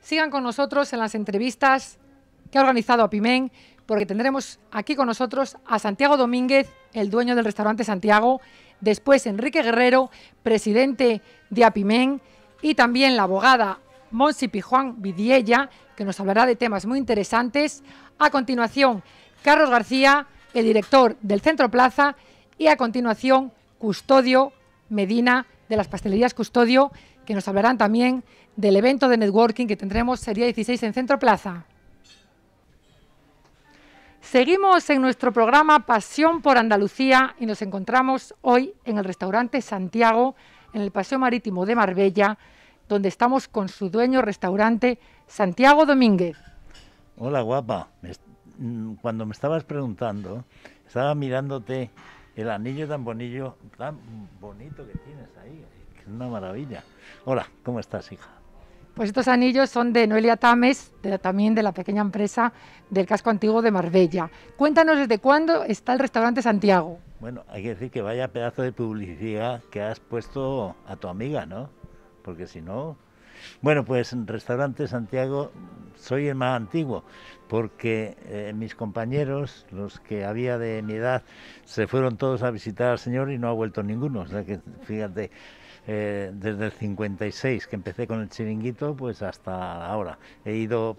Sigan con nosotros en las entrevistas que ha organizado Apimén... porque tendremos aquí con nosotros a Santiago Domínguez, el dueño del restaurante Santiago, después Enrique Guerrero, presidente de Apimén, y también la abogada Monsi Pijuan Vidiella, que nos hablará de temas muy interesantes. A continuación, Carlos García, el director del Centro Plaza, y a continuación, Custodio Medina, de las pastelerías Custodio, que nos hablarán también del evento de networking que tendremos sería 16 en Centro Plaza. Seguimos en nuestro programa Pasión por Andalucía y nos encontramos hoy en el restaurante Santiago, en el Paseo Marítimo de Marbella, donde estamos con su dueño restaurante Santiago Domínguez. Hola guapa, mm, cuando me estabas preguntando, estaba mirándote el anillo tan bonito, tan bonito que tienes ahí una maravilla. Hola, ¿cómo estás, hija? Pues estos anillos son de Noelia Tames, también de la pequeña empresa del casco antiguo de Marbella. Cuéntanos desde cuándo está el restaurante Santiago. Bueno, hay que decir que vaya pedazo de publicidad que has puesto a tu amiga, ¿no? Porque si no... Bueno, pues restaurante Santiago soy el más antiguo, porque eh, mis compañeros, los que había de mi edad, se fueron todos a visitar al Señor y no ha vuelto ninguno. O sea que, fíjate, eh, desde el 56 que empecé con el chiringuito, pues hasta ahora. He ido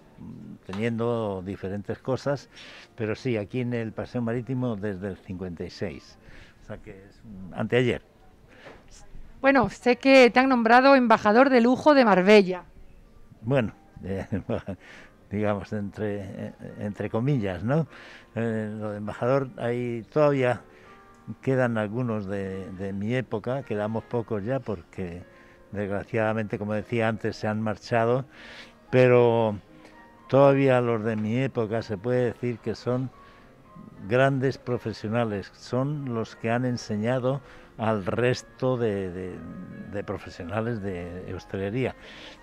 teniendo diferentes cosas, pero sí, aquí en el Paseo Marítimo desde el 56, o sea que es anteayer. Bueno, sé que te han nombrado embajador de lujo de Marbella. Bueno, digamos entre, eh, entre comillas, ¿no? Eh, lo de embajador hay todavía Quedan algunos de, mi época, quedamos pocos ya porque desgraciadamente, como decía antes, se han marchado, pero todavía los de mi época se puede decir que son grandes profesionales, son los que han enseñado al resto de, de, profesionales de hostelería.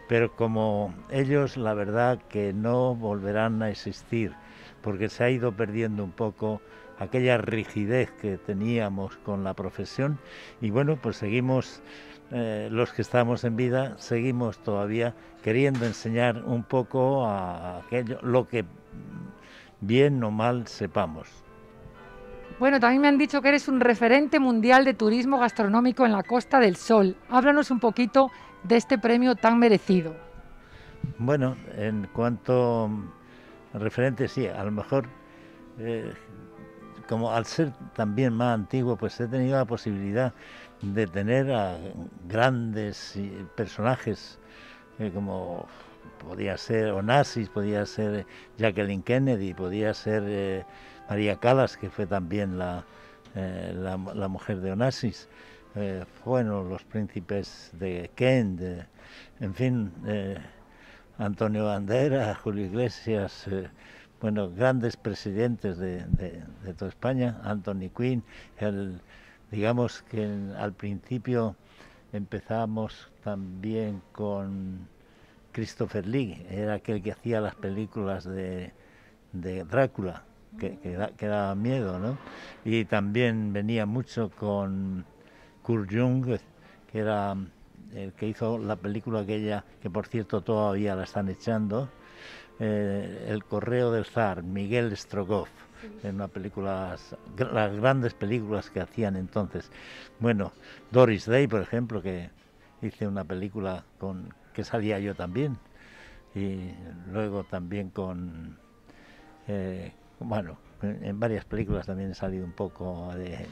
Pero como ellos, la verdad que no volverán a existir, porque se ha ido perdiendo un poco aquella rigidez que teníamos con la profesión y bueno, pues seguimos, eh, los que estamos en vida, seguimos todavía queriendo enseñar un poco a aquello, lo que bien o mal sepamos. Bueno, también me han dicho que eres un referente mundial de turismo gastronómico en la Costa del Sol. Háblanos un poquito de este premio tan merecido. Bueno, en cuanto referente, sí, a lo mejor eh, como al ser también más antiguo, pues he tenido la posibilidad de tener a grandes eh, personajes eh, como podía ser Onassis, podía ser Jacqueline Kennedy, podía ser eh, María Calas, que fue también la, la, mujer de Onassis, bueno, los príncipes de Kent, en fin, Antonio Bandera, Julio Iglesias bueno, grandes presidentes de, toda España, Anthony Quinn, el, digamos que al principio empezamos también con Christopher Lee, era aquel que hacía las películas de, Drácula, que, que, daba miedo, ¿no? Y también venía mucho con Kurt Jung, que era el que hizo la película aquella, que por cierto todavía la están echando, eh, El correo del zar, Miguel Strogoff, en una película, las grandes películas que hacían entonces. Bueno, Doris Day, por ejemplo, que hice una película con que salía yo también, y luego también con, eh, bueno, en varias películas también he salido un poco de, eh,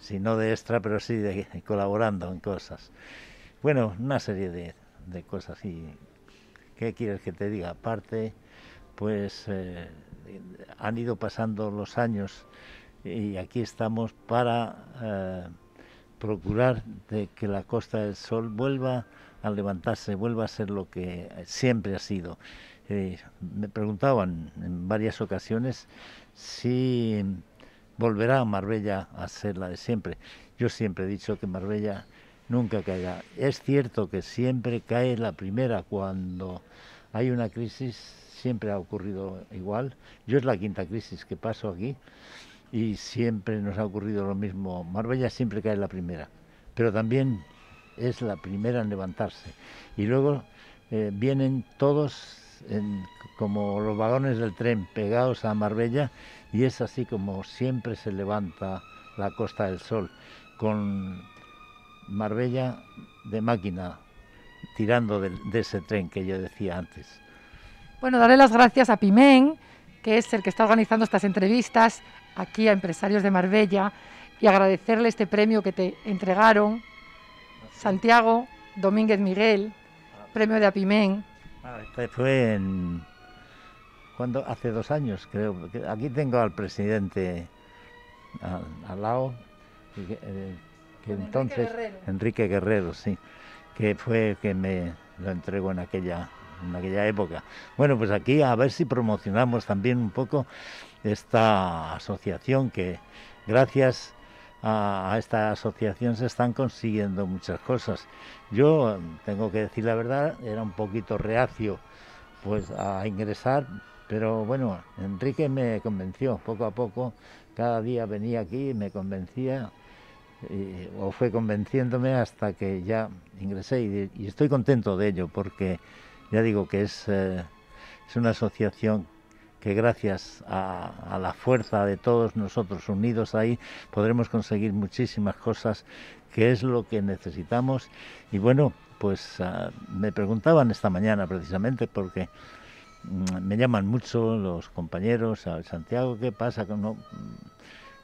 si no de extra, pero sí colaborando en cosas. Bueno, una serie de, de cosas y ¿Qué quieres que te diga? Aparte, pues eh, han ido pasando los años y aquí estamos para eh, procurar de que la Costa del Sol vuelva a levantarse, vuelva a ser lo que siempre ha sido. Eh, me preguntaban en varias ocasiones si volverá Marbella a ser la de siempre. Yo siempre he dicho que Marbella nunca caerá. Es cierto que siempre cae la primera cuando hay una crisis, siempre ha ocurrido igual. Yo es la quinta crisis que paso aquí y siempre nos ha ocurrido lo mismo. Marbella siempre cae la primera, pero también es la primera en levantarse. Y luego eh, vienen todos como los vagones del tren pegados a Marbella y es así como siempre se levanta la Costa del Sol, con Marbella de máquina, tirando de, ese tren que yo decía antes. Bueno, daré las gracias a PIMEN, que es el que está organizando estas entrevistas aquí a empresarios de Marbella, y agradecerle este premio que te entregaron, Santiago Domínguez Miguel, premio de PIMEN. Ah, este pues fue en, cuando hace dos años, creo. Aquí tengo al presidente al, lado. Eh, Enrique entonces Guerrero. Enrique Guerrero, sí, que fue el que me lo entregó en aquella en aquella época. Bueno, pues aquí a ver si promocionamos también un poco esta asociación que gracias a, esta asociación se están consiguiendo muchas cosas. Yo tengo que decir la verdad, era un poquito reacio pues a ingresar, pero bueno, Enrique me convenció poco a poco, cada día venía aquí, y me convencía o fue convenciéndome hasta que ya ingresé y, estoy contento de ello porque ya digo que es, eh, es una asociación que gracias a, la fuerza de todos nosotros unidos ahí podremos conseguir muchísimas cosas que es lo que necesitamos y bueno pues ah, me preguntaban esta mañana precisamente porque mm, me llaman mucho los compañeros, Santiago, ¿qué pasa? No,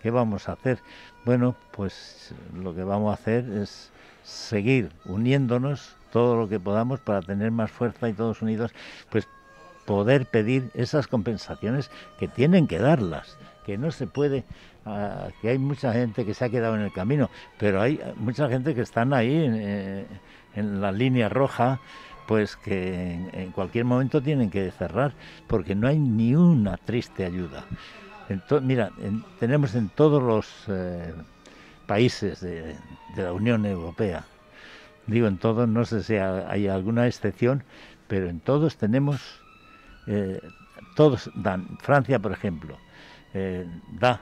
¿Qué vamos a hacer? Bueno, pues lo que vamos a hacer es seguir uniéndonos todo lo que podamos para tener más fuerza y todos unidos, pues poder pedir esas compensaciones que tienen que darlas, que no se puede, ah, que hay mucha gente que se ha quedado en el camino, pero hay mucha gente que están ahí eh, en, la línea roja, pues que en cualquier momento tienen que cerrar, porque no hay ni una triste ayuda mira, tenemos en todos los eh, países de, la Unión Europea, digo en todos, no sé si hay alguna excepción, pero en todos tenemos, eh, todos dan, Francia por ejemplo, eh, da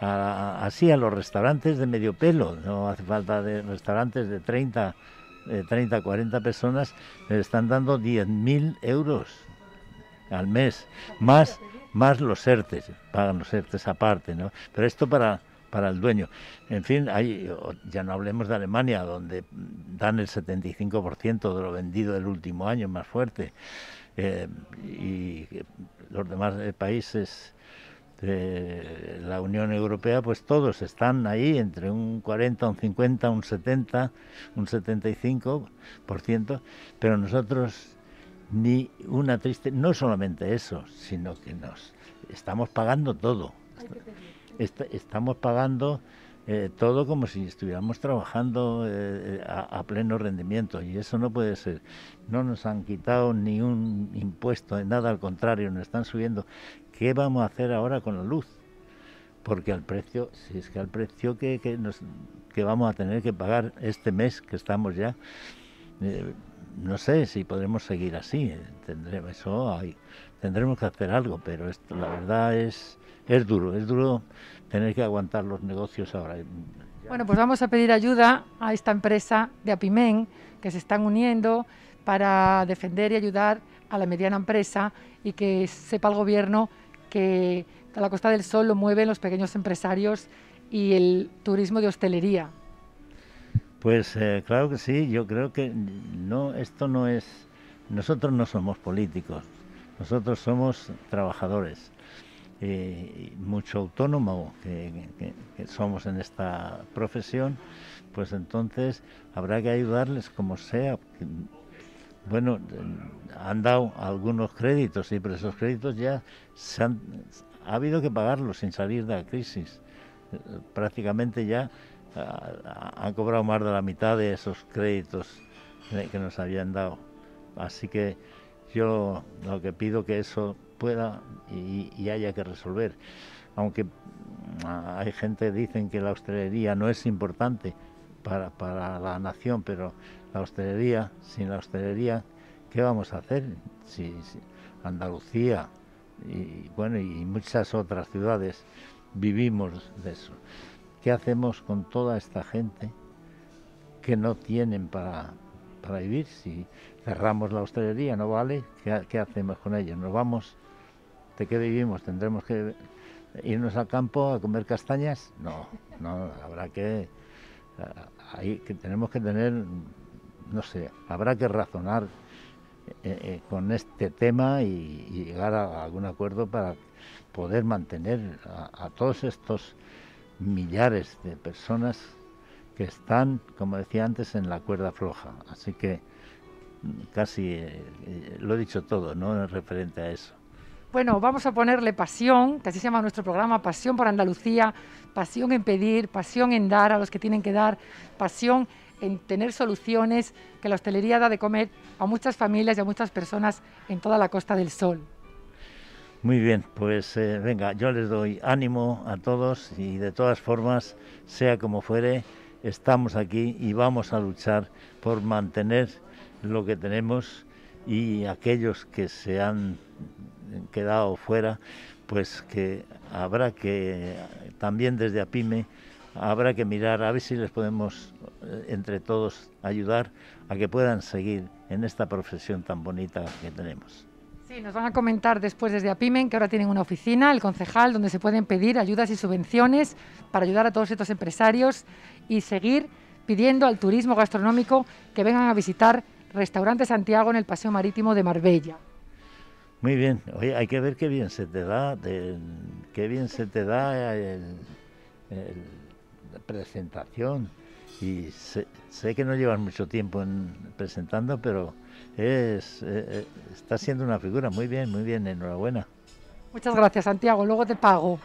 así a los restaurantes de medio pelo, no hace falta de restaurantes de 30, 30 40 personas, le están dando 10.000 euros al mes, más más los ERTES, pagan los ERTES aparte, ¿no? Pero esto para, para el dueño. En fin, ahí ya no hablemos de Alemania, donde dan el 75% de lo vendido del último año, más fuerte. Eh, y los demás eh, países de la Unión Europea, pues todos están ahí entre un 40, un 50, un 70, un 75%, pero nosotros ni una triste, no solamente eso, sino que nos estamos pagando todo. estamos pagando eh, todo como si estuviéramos trabajando eh, a, pleno rendimiento y eso no puede ser. No nos han quitado ni un impuesto, eh, nada, al contrario, nos están subiendo. ¿Qué vamos a hacer ahora con la luz? Porque al precio, si es que al precio que, nos, que vamos a tener que pagar este mes que estamos ya, eh, no sé si podremos seguir así. Eh, tendremos, tendremos que hacer algo, pero esto, la verdad es, es duro, es duro tener que aguantar los negocios ahora. Bueno, pues vamos a pedir ayuda a esta empresa de Apimen que se están uniendo para defender y ayudar a la mediana empresa y que sepa el gobierno que a la Costa del Sol lo mueven los pequeños empresarios y el turismo de hostelería. Pues eh, claro que sí, yo creo que no, esto no es, nosotros no somos políticos, nosotros somos trabajadores, ...y eh, mucho autónomo que, somos en esta profesión, pues entonces habrá que ayudarles como sea. Bueno, han dado algunos créditos, y pero esos créditos ya han, ha habido que pagarlos sin salir de la crisis. Eh, prácticamente ya han cobrado más de la mitad de esos créditos que nos habían dado. Así que yo lo que pido que eso pueda y, haya que resolver. Aunque mm, hay gente que dicen que la hostelería no es importante para, la nación, pero la hostelería, sin la hostelería, ¿qué vamos a hacer? Si, si Andalucía y bueno y muchas otras ciudades vivimos de eso. ¿Qué hacemos con toda esta gente que no tienen para, vivir? Si cerramos la hostelería, no vale, ¿qué, hacemos con ellos? ¿Nos vamos? ¿De qué vivimos? ¿Tendremos que irnos al campo a comer castañas? No, no, habrá que... Ah, que tenemos que tener, no sé, habrá que razonar eh, eh, con este tema y, llegar a, algún acuerdo para poder mantener a todos estos millares de personas que están, como decía antes, en la cuerda floja. Así que mm, casi eh, eh, lo he dicho todo, ¿no? Referente a eso. Bueno, vamos a ponerle pasión, que así se llama nuestro programa, pasión por Andalucía, pasión en pedir, pasión en dar a los que tienen que dar, pasión en tener soluciones que la hostelería da de comer a muchas familias y a muchas personas en toda la Costa del Sol. Muy bien, pues eh, venga, yo les doy ánimo a todos y de todas formas, sea como fuere, estamos aquí y vamos a luchar por mantener lo que tenemos y aquellos que se han quedado fuera, pues que habrá que también desde APIME habrá que mirar a ver si les podemos eh, entre todos ayudar a que puedan seguir en esta profesión tan bonita que tenemos. Sí, nos van a comentar después desde APIMEN que ahora tienen una oficina, el concejal, donde se pueden pedir ayudas y subvenciones para ayudar a todos estos empresarios y seguir pidiendo al turismo gastronómico que vengan a visitar Restaurante Santiago en el Paseo Marítimo de Marbella. Muy bien, oye, hay que ver qué bien se te da, qué bien se te da la presentación. Y sé, que no llevas mucho tiempo en presentando, pero es, eh, eh, está siendo una figura muy bien, muy bien, enhorabuena. Muchas gracias, Santiago. Luego te pago.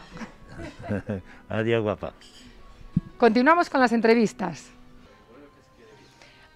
Adiós, guapa. Continuamos con las entrevistas.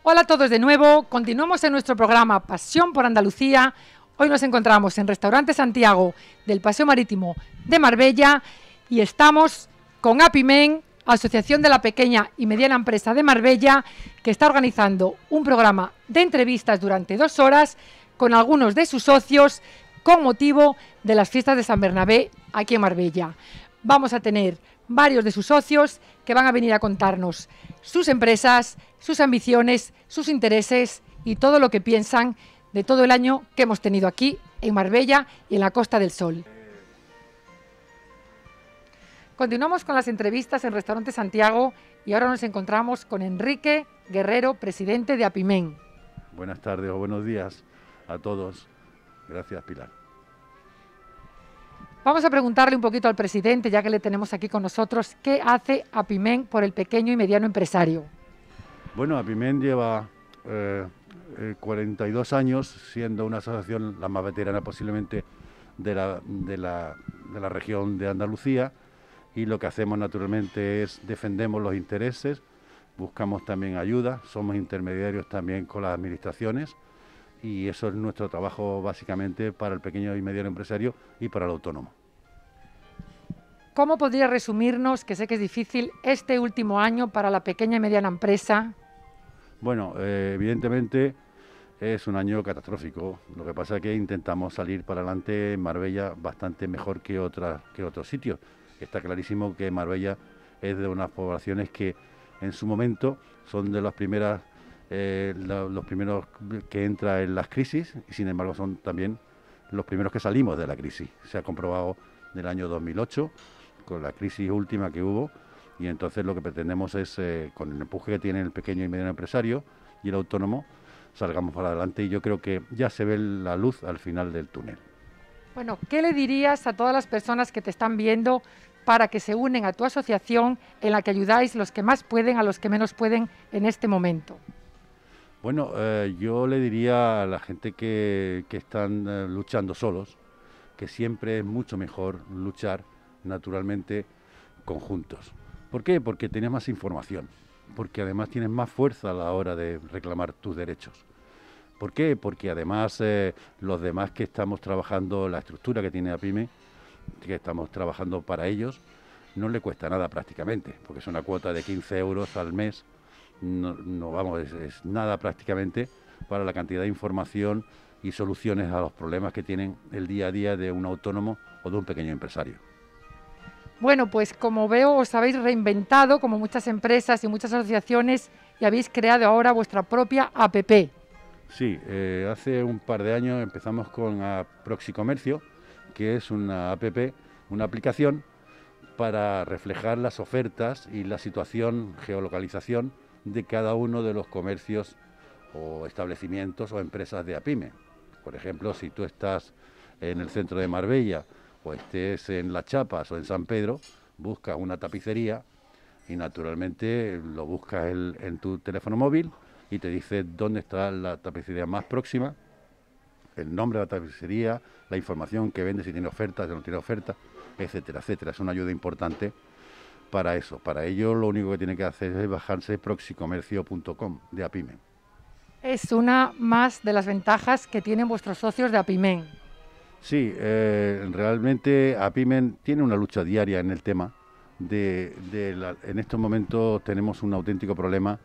Hola a todos de nuevo. Continuamos en nuestro programa Pasión por Andalucía. Hoy nos encontramos en Restaurante Santiago del Paseo Marítimo de Marbella y estamos con Apimen, Asociación de la Pequeña y Mediana Empresa de Marbella, que está organizando un programa de entrevistas durante dos horas con algunos de sus socios con motivo de las fiestas de San Bernabé aquí en Marbella. Vamos a tener varios de sus socios que van a venir a contarnos sus empresas, sus ambiciones, sus intereses y todo lo que piensan de todo el año que hemos tenido aquí en Marbella y en la Costa del Sol. Continuamos con las entrevistas en Restaurante Santiago y ahora nos encontramos con Enrique Guerrero, presidente de Apimén. Buenas tardes o buenos días a todos. Gracias, Pilar. Vamos a preguntarle un poquito al presidente, ya que le tenemos aquí con nosotros, ¿qué hace Apimén por el pequeño y mediano empresario? Bueno, Apimén lleva 42 eh, eh, años siendo una asociación la más veterana posiblemente de la región de Andalucía y lo que hacemos naturalmente es defendemos los intereses, buscamos también ayuda, somos intermediarios también con las administraciones y eso es nuestro trabajo básicamente para el pequeño y mediano empresario y para el autónomo. ¿Cómo podría resumirnos, que sé que es difícil, este último año para la pequeña y mediana empresa? Bueno, eh, evidentemente es un año catastrófico. Lo que pasa es que intentamos salir para adelante en Marbella bastante mejor que, que otros sitios. Está clarísimo que Marbella es de unas poblaciones que en su momento son de las primeras, eh, los primeros que entra en las crisis y sin embargo son también los primeros que salimos de la crisis. Se ha comprobado del año 2008 con la crisis última que hubo y entonces lo que pretendemos es, eh, con el empuje que tiene el pequeño y mediano empresario y el autónomo, salgamos para adelante y yo creo que ya se ve la luz al final del túnel. Bueno, ¿qué le dirías a todas las personas que te están viendo para que se unen a tu asociación en la que ayudáis los que más pueden a los que menos pueden en este momento? Bueno, eh, yo le diría a la gente que, están eh, luchando solos que siempre es mucho mejor luchar naturalmente conjuntos. ¿Por qué? Porque tienes más información, porque además tienes más fuerza a la hora de reclamar tus derechos. ¿Por qué? Porque además eh, los demás que estamos trabajando, la estructura que tiene APIME, que estamos trabajando para ellos, no le cuesta nada prácticamente, porque es una cuota de 15 euros al mes, no, vamos, es, nada prácticamente para la cantidad de información y soluciones a los problemas que tienen el día a día de un autónomo o de un pequeño empresario. Bueno, pues como veo, os habéis reinventado, como muchas empresas y muchas asociaciones, y habéis creado ahora vuestra propia APP. Sí, eh, hace un par de años empezamos con Proxy Comercio, que es una app, una aplicación para reflejar las ofertas y la situación, geolocalización de cada uno de los comercios o establecimientos o empresas de APIME. Por ejemplo, si tú estás en el centro de Marbella o estés en Las Chapas o en San Pedro, buscas una tapicería y naturalmente lo buscas en tu teléfono móvil y te dice dónde está la tapicería más próxima el nombre de la tapicería, la información que vende, si tiene ofertas, si no tiene oferta, etcétera, etcétera. Es una ayuda importante para eso. Para ello lo único que tiene que hacer es bajarse proxicomercio.com de Apimen. Es una más de las ventajas que tienen vuestros socios de Apimen. Sí, eh, realmente Apimen tiene una lucha diaria en el tema. De, en estos momentos tenemos un auténtico problema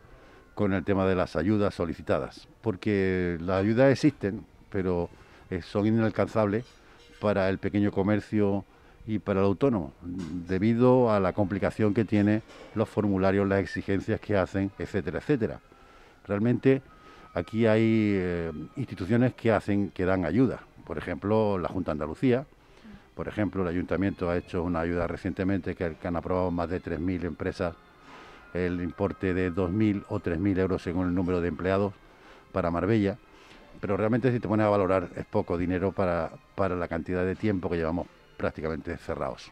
con el tema de las ayudas solicitadas, porque las ayudas existen, pero eh, son inalcanzables para el pequeño comercio y para el autónomo, debido a la complicación que tienen los formularios, las exigencias que hacen, etcétera, etcétera. Realmente aquí hay eh, instituciones que hacen, que dan ayuda. Por ejemplo, la Junta de Andalucía, por ejemplo, el Ayuntamiento ha hecho una ayuda recientemente que, que han aprobado más de 3.000 empresas el importe de 2.000 o 3.000 euros según el número de empleados para Marbella pero realmente si te pones a valorar es poco dinero para, la cantidad de tiempo que llevamos prácticamente cerrados.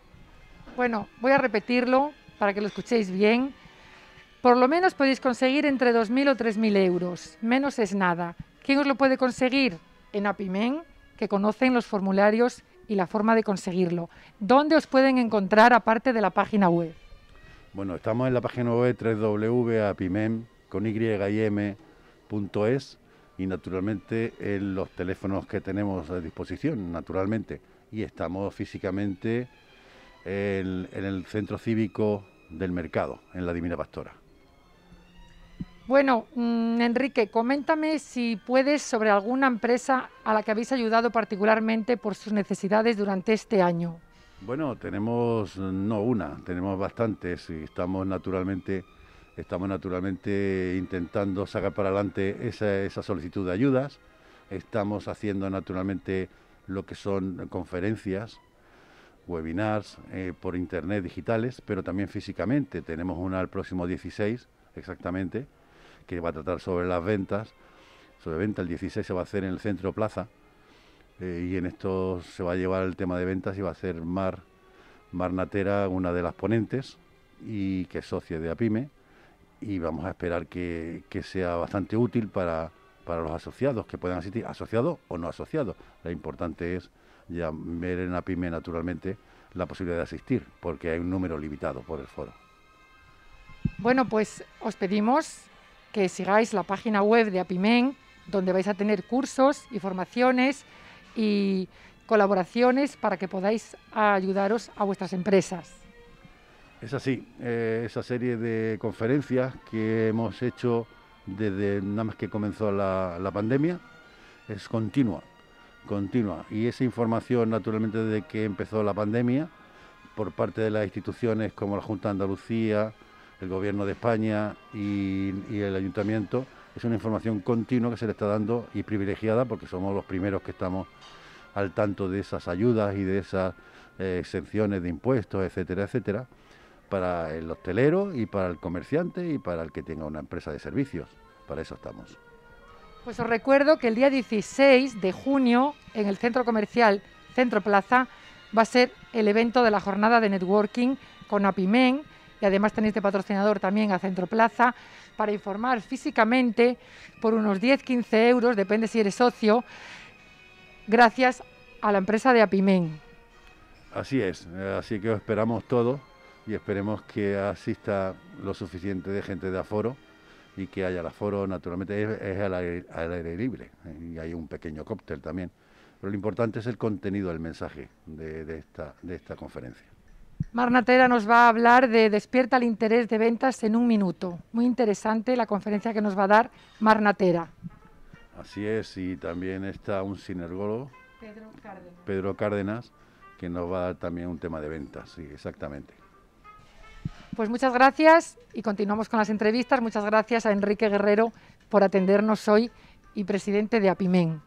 Bueno, voy a repetirlo para que lo escuchéis bien. Por lo menos podéis conseguir entre 2.000 o 3.000 euros. Menos es nada. ¿Quién os lo puede conseguir? En Apimen, que conocen los formularios y la forma de conseguirlo. ¿Dónde os pueden encontrar aparte de la página web? Bueno, estamos en la página web www.apimen.es y naturalmente en eh, los teléfonos que tenemos a disposición, naturalmente. Y estamos físicamente en, el centro cívico del mercado, en la Divina Pastora. Bueno, mm, Enrique, coméntame si puedes sobre alguna empresa a la que habéis ayudado particularmente por sus necesidades durante este año. Bueno, tenemos mm, no una, tenemos bastantes y estamos naturalmente Estamos naturalmente intentando sacar para adelante esa, solicitud de ayudas. Estamos haciendo naturalmente lo que son conferencias, webinars eh, por internet digitales, pero también físicamente. Tenemos una el próximo 16, exactamente, que va a tratar sobre las ventas. Sobre venta, el 16 se va a hacer en el centro plaza. Eh, y en esto se va a llevar el tema de ventas y va a ser Mar, Mar Natera, una de las ponentes y que es socia de APIME y vamos a esperar que, sea bastante útil para, los asociados que puedan asistir, asociados o no asociados. Lo importante es ya ver en Apime naturalmente la posibilidad de asistir, porque hay un número limitado por el foro. Bueno, pues os pedimos que sigáis la página web de APIMEN, donde vais a tener cursos y formaciones y colaboraciones para que podáis ayudaros a vuestras empresas. Es así, eh, esa serie de conferencias que hemos hecho desde nada más que comenzó la, pandemia es continua, continua. Y esa información, naturalmente, desde que empezó la pandemia, por parte de las instituciones como la Junta de Andalucía, el Gobierno de España y, el Ayuntamiento, es una información continua que se le está dando y privilegiada porque somos los primeros que estamos al tanto de esas ayudas y de esas eh, exenciones de impuestos, etcétera, etcétera para el hostelero y para el comerciante y para el que tenga una empresa de servicios. Para eso estamos. Pues os recuerdo que el día 16 de junio en el centro comercial Centro Plaza va a ser el evento de la jornada de networking con Apimen y además tenéis de patrocinador también a Centro Plaza para informar físicamente por unos 10-15 euros, depende si eres socio, gracias a la empresa de Apimen. Así es, así que os esperamos todos y esperemos que asista lo suficiente de gente de aforo y que haya el aforo, naturalmente es, al, aire, libre y hay un pequeño cóctel también. Pero lo importante es el contenido, el mensaje de, esta, de esta conferencia. Marnatera nos va a hablar de Despierta el interés de ventas en un minuto. Muy interesante la conferencia que nos va a dar Marnatera. Así es, y también está un sinergólogo, Pedro Cárdenas, Pedro Cárdenas que nos va a dar también un tema de ventas, sí, exactamente. Pues muchas gracias y continuamos con las entrevistas. Muchas gracias a Enrique Guerrero por atendernos hoy y presidente de APIMEN.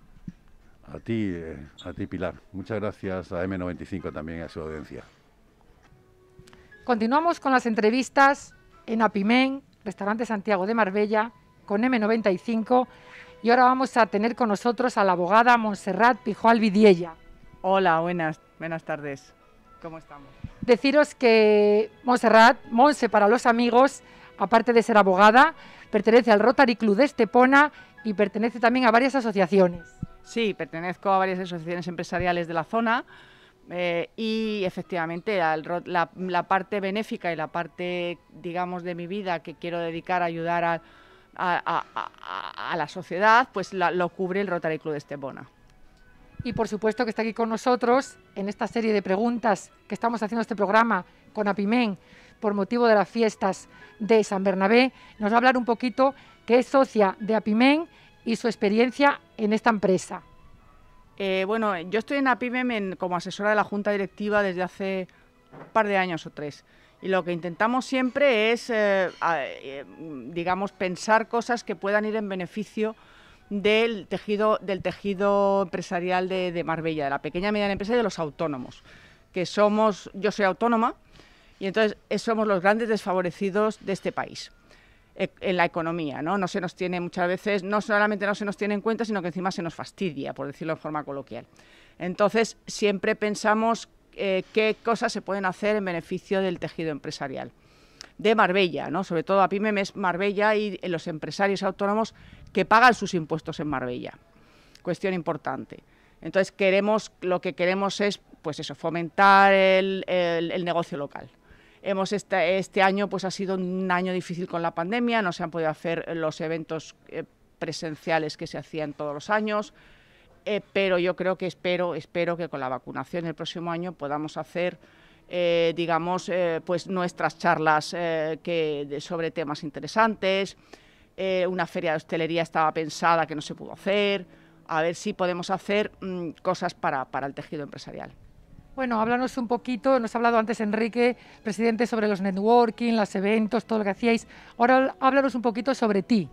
A ti, eh, a ti Pilar. Muchas gracias a M95 también a su audiencia. Continuamos con las entrevistas en APIMEN, Restaurante Santiago de Marbella, con M95. Y ahora vamos a tener con nosotros a la abogada Montserrat Pijual Vidiella. Hola, buenas, buenas tardes. ¿Cómo estamos? Deciros que Monserrat, Monse para los amigos, aparte de ser abogada, pertenece al Rotary Club de Estepona y pertenece también a varias asociaciones. Sí, pertenezco a varias asociaciones empresariales de la zona. Eh, y efectivamente, la, parte benéfica y la parte, digamos, de mi vida que quiero dedicar a ayudar a, la sociedad, pues lo cubre el Rotary Club de Estepona y por supuesto que está aquí con nosotros en esta serie de preguntas que estamos haciendo este programa con Apimén por motivo de las fiestas de San Bernabé. Nos va a hablar un poquito qué es socia de Apimén y su experiencia en esta empresa. Eh, bueno, yo estoy en Apimem como asesora de la Junta Directiva desde hace un par de años o tres. Y lo que intentamos siempre es, eh, eh, digamos, pensar cosas que puedan ir en beneficio del tejido, del tejido empresarial de, Marbella, de la pequeña y mediana empresa y de los autónomos, que somos, yo soy autónoma, y entonces somos los grandes desfavorecidos de este país e, en la economía, ¿no? No se nos tiene muchas veces, no solamente no se nos tiene en cuenta, sino que encima se nos fastidia, por decirlo de forma coloquial. Entonces, siempre pensamos eh, qué cosas se pueden hacer en beneficio del tejido empresarial de Marbella, ¿no? Sobre todo a Pymes Marbella y los empresarios autónomos que pagan sus impuestos en Marbella. Cuestión importante. Entonces queremos, lo que queremos es, pues eso, fomentar el, negocio local. Hemos este, año pues ha sido un año difícil con la pandemia, no se han podido hacer los eventos eh, presenciales que se hacían todos los años, eh, pero yo creo que espero, espero que con la vacunación el próximo año podamos hacer eh, digamos, pues nuestras charlas sobre temas interesantes, eh, una feria de hostelería estaba pensada que no se pudo hacer, a ver si podemos hacer mm, cosas para, el tejido empresarial. Bueno, háblanos un poquito, nos ha hablado antes Enrique, presidente, sobre los networking, los eventos, todo lo que hacíais. Ahora háblanos un poquito sobre ti.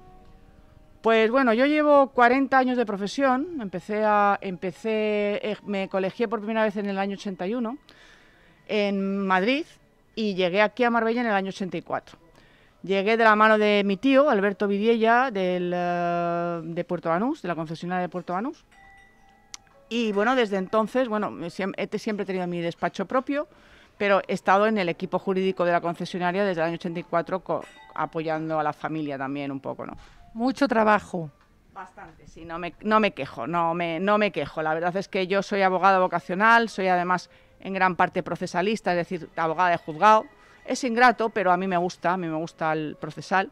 Pues bueno, yo llevo 40 años de profesión, empecé, empecé eh, me colegié por primera vez en el año 81 en Madrid y llegué aquí a Marbella en el año 84. Llegué de la mano de mi tío, Alberto Vidiella, del, eh, de Puerto Banús, de la concesionaria de Puerto Banús. Y bueno, desde entonces, bueno, siempre he tenido mi despacho propio, pero he estado en el equipo jurídico de la concesionaria desde el año 84 apoyando a la familia también un poco, ¿no? Mucho trabajo. Bastante, sí, no me, no me quejo, no me, no me quejo. La verdad es que yo soy abogada vocacional, soy además en gran parte procesalista, es decir, abogada de juzgado, es ingrato, pero a mí me gusta, a mí me gusta el procesal.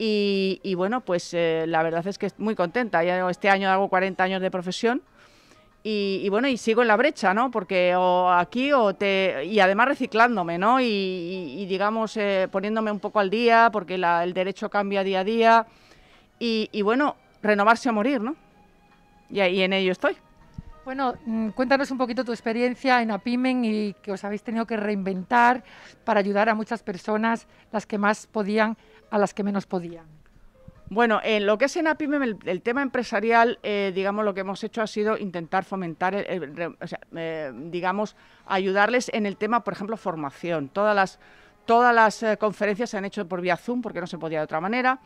Y, bueno, pues eh, la verdad es que estoy muy contenta. Ya este año hago 40 años de profesión. Y, bueno, y sigo en la brecha, ¿no? Porque o aquí o te... Y además reciclándome, ¿no? Y, digamos, eh, poniéndome un poco al día, porque el derecho cambia día a día. Y, bueno, renovarse a morir, ¿no? y ahí en ello estoy. Bueno, mm, cuéntanos un poquito tu experiencia en Apimen y que os habéis tenido que reinventar para ayudar a muchas personas, las que más podían, a las que menos podían. Bueno, en lo que es en Apimen, el, tema empresarial, eh, digamos, lo que hemos hecho ha sido intentar fomentar, eh, digamos, ayudarles en el tema, por ejemplo, formación. Todas las, eh, conferencias se han hecho por vía Zoom porque no se podía de otra manera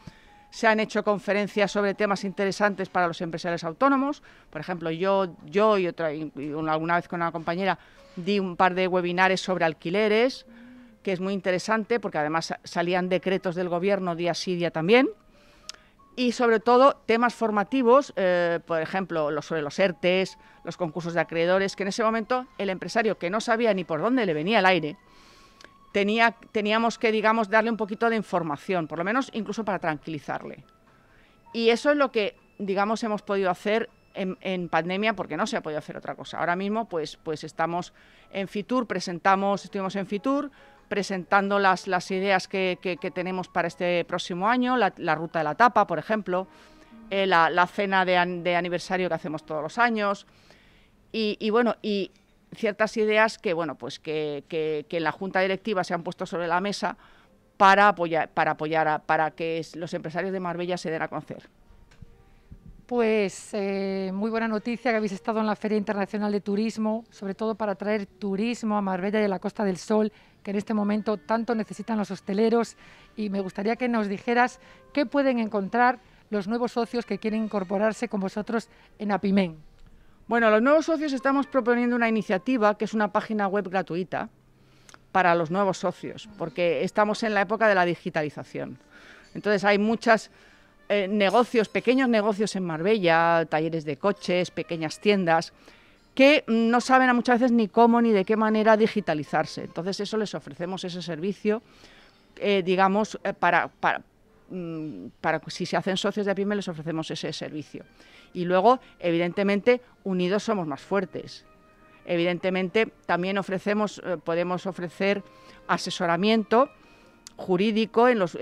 se han hecho conferencias sobre temas interesantes para los empresarios autónomos. Por ejemplo, yo, yo y, otra, alguna vez con una compañera di un par de webinares sobre alquileres, que es muy interesante porque además salían decretos del gobierno día sí, día también. Y sobre todo temas formativos, eh, por ejemplo, sobre los ERTES, los concursos de acreedores, que en ese momento el empresario que no sabía ni por dónde le venía el aire, teníamos que, digamos, darle un poquito de información, por lo menos incluso para tranquilizarle. Y eso es lo que, digamos, hemos podido hacer en, pandemia porque no se ha podido hacer otra cosa. Ahora mismo, pues, pues estamos en Fitur, presentamos, estuvimos en Fitur presentando las, las ideas que, tenemos para este próximo año, la, ruta de la tapa, por ejemplo, eh, la, cena de, aniversario que hacemos todos los años. Y, y bueno, y ciertas ideas que, bueno, pues que, en la Junta Directiva se han puesto sobre la mesa para apoyar, para, apoyar para que los empresarios de Marbella se den a conocer. Pues eh, muy buena noticia que habéis estado en la Feria Internacional de Turismo, sobre todo para traer turismo a Marbella y a la Costa del Sol, que en este momento tanto necesitan los hosteleros. Y me gustaría que nos dijeras qué pueden encontrar los nuevos socios que quieren incorporarse con vosotros en Apimén. Bueno, los nuevos socios estamos proponiendo una iniciativa que es una página web gratuita para los nuevos socios, porque estamos en la época de la digitalización. Entonces hay muchos eh, negocios, pequeños negocios en Marbella, talleres de coches, pequeñas tiendas, que no saben a muchas veces ni cómo ni de qué manera digitalizarse. Entonces eso les ofrecemos ese servicio, eh, digamos, eh, para, para, Mm, para si se hacen socios de PYME les ofrecemos ese servicio. Y luego, evidentemente, unidos somos más fuertes. Evidentemente, también ofrecemos, eh, podemos ofrecer asesoramiento jurídico en los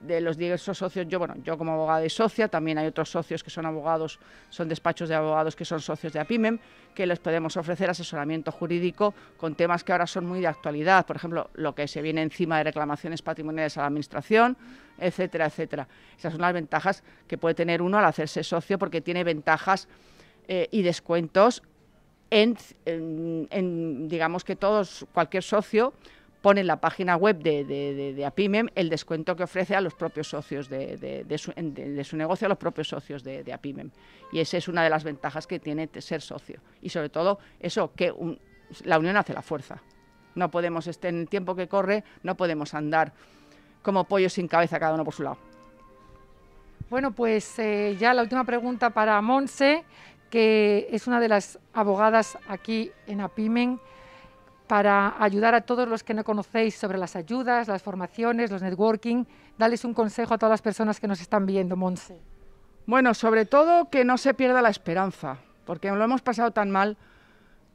de los diversos socios, yo, bueno, yo como abogada y socia, también hay otros socios que son abogados, son despachos de abogados que son socios de APIMEM, que les podemos ofrecer asesoramiento jurídico con temas que ahora son muy de actualidad, por ejemplo, lo que se viene encima de reclamaciones patrimoniales a la Administración, etcétera, etcétera. Esas son las ventajas que puede tener uno al hacerse socio porque tiene ventajas eh, y descuentos en, en, digamos que todos, cualquier socio pone en la página web de, de, APIMEM el descuento que ofrece a los propios socios de, su, negocio, a los propios socios de, APIMEM. Y esa es una de las ventajas que tiene ser socio. Y sobre todo eso, que la unión hace la fuerza. No podemos, este, en el tiempo que corre, no podemos andar como pollos sin cabeza cada uno por su lado. Bueno, pues eh, ya la última pregunta para Monse, que es una de las abogadas aquí en APIMEN para ayudar a todos los que no conocéis sobre las ayudas, las formaciones, los networking. Dales un consejo a todas las personas que nos están viendo, Monse. Bueno, sobre todo que no se pierda la esperanza, porque lo hemos pasado tan mal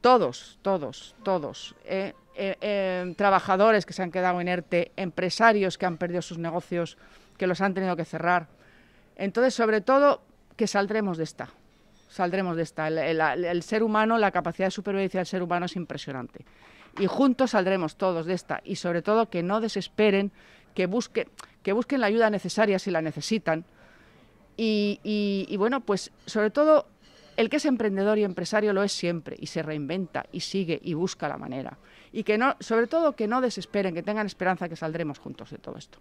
todos, todos, todos. Eh, eh, eh, trabajadores que se han quedado inerte, empresarios que han perdido sus negocios, que los han tenido que cerrar. Entonces, sobre todo, que saldremos de esta. Saldremos de esta. el ser humano, la capacidad de supervivencia del ser humano es impresionante y juntos saldremos todos de esta y sobre todo que no desesperen, que, busquen la ayuda necesaria si la necesitan y, bueno, pues sobre todo el que es emprendedor y empresario lo es siempre y se reinventa y sigue y busca la manera. Y que no, sobre todo que no desesperen, que tengan esperanza que saldremos juntos de todo esto.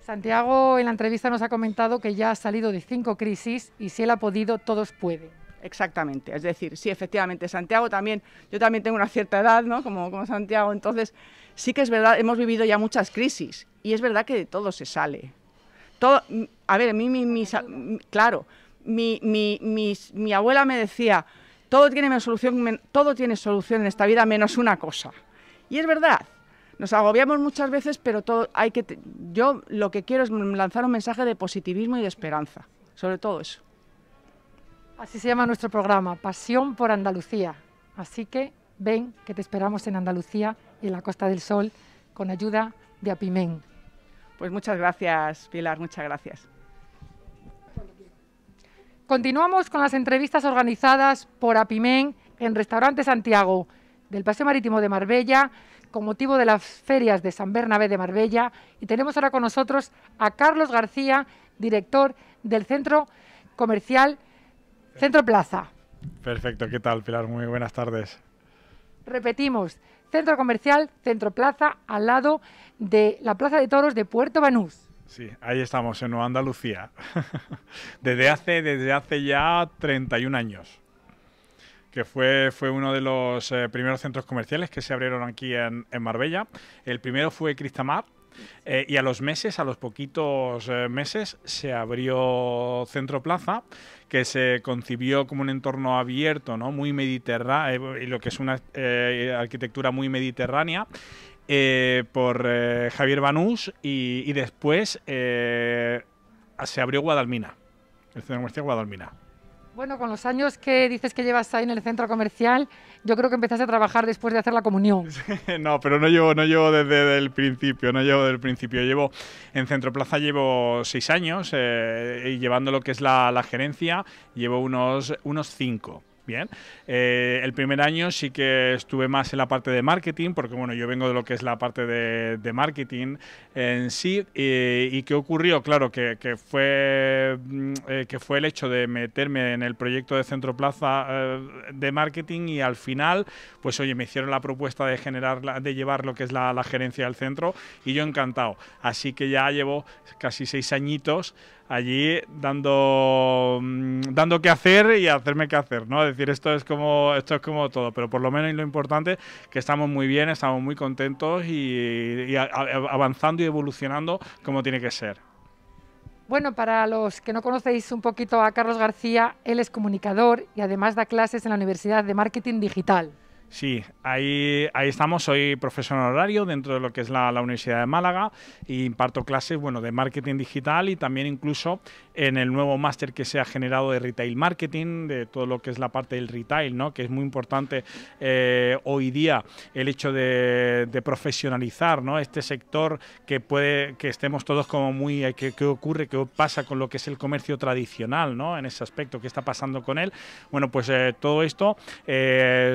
Santiago en la entrevista nos ha comentado que ya ha salido de cinco crisis y si él ha podido, todos pueden. Exactamente, es decir, sí, efectivamente, Santiago también, yo también tengo una cierta edad, ¿no? Como, como Santiago, entonces sí que es verdad, hemos vivido ya muchas crisis y es verdad que de todo se sale. Todo, a ver, mi, mi, claro, mi, mi, abuela me decía, todo tiene, solución, todo tiene solución en esta vida menos una cosa. Y es verdad, nos agobiamos muchas veces, pero todo hay que, yo lo que quiero es lanzar un mensaje de positivismo y de esperanza, sobre todo eso. Así se llama nuestro programa, Pasión por Andalucía. Así que ven que te esperamos en Andalucía y en la Costa del Sol con ayuda de Apimén. Pues muchas gracias, Pilar, muchas gracias. Continuamos con las entrevistas organizadas por Apimén en Restaurante Santiago del Paseo Marítimo de Marbella con motivo de las ferias de San Bernabé de Marbella y tenemos ahora con nosotros a Carlos García, director del Centro Comercial Centro Plaza. Perfecto, ¿qué tal Pilar? Muy buenas tardes. Repetimos, centro comercial, centro plaza, al lado de la Plaza de Toros de Puerto Banús. Sí, ahí estamos, en Nueva Andalucía. desde, hace, desde hace ya 31 años, que fue, fue uno de los eh, primeros centros comerciales que se abrieron aquí en, en Marbella. El primero fue Cristamar, eh, y a los meses, a los poquitos eh, meses, se abrió Centro Plaza, que se concibió como un entorno abierto, ¿no? muy mediterráneo, eh, lo que es una arquitectura muy mediterránea. por Javier Banús y, y después se abrió Guadalmina, el centro comercial Guadalmina. Bueno, con los años que dices que llevas ahí en el centro comercial, yo creo que empezaste a trabajar después de hacer la comunión. no, pero no llevo, no llevo desde el principio, no llevo desde principio. Llevo en Centro Plaza llevo seis años eh, y llevando lo que es la, gerencia llevo unos, unos cinco. Bien. Eh, el primer año sí que estuve más en la parte de marketing, porque bueno, yo vengo de lo que es la parte de, marketing en sí. ¿Y qué ocurrió? Claro, que, fue, mm, eh, que fue el hecho de meterme en el proyecto de Centro Plaza eh, de marketing y al final, pues oye, me hicieron la propuesta de, generar, de llevar lo que es la, la gerencia del centro y yo encantado. Así que ya llevo casi seis añitos allí dando, mm, dando qué hacer y hacerme qué hacer, ¿no? Es decir, esto es como, esto es como todo, pero por lo menos lo importante que estamos muy bien, estamos muy contentos y avanzando y evolucionando como tiene que ser. Bueno, para los que no conocéis un poquito a Carlos García, él es comunicador y además da clases en la Universidad de Marketing Digital. Sí, ahí, ahí estamos. Soy profesor honorario dentro de lo que es la, la, Universidad de Málaga y imparto clases bueno, de marketing digital y también incluso en el nuevo máster que se ha generado de retail marketing, de todo lo que es la parte del retail, ¿no? que es muy importante eh, hoy día el hecho de, profesionalizar ¿no? este sector que puede que estemos todos como muy... ¿Qué, eh, ¿Qué ocurre? ¿Qué pasa con lo que es el comercio tradicional ¿no? en ese aspecto? ¿Qué está pasando con él? Bueno, pues eh, todo esto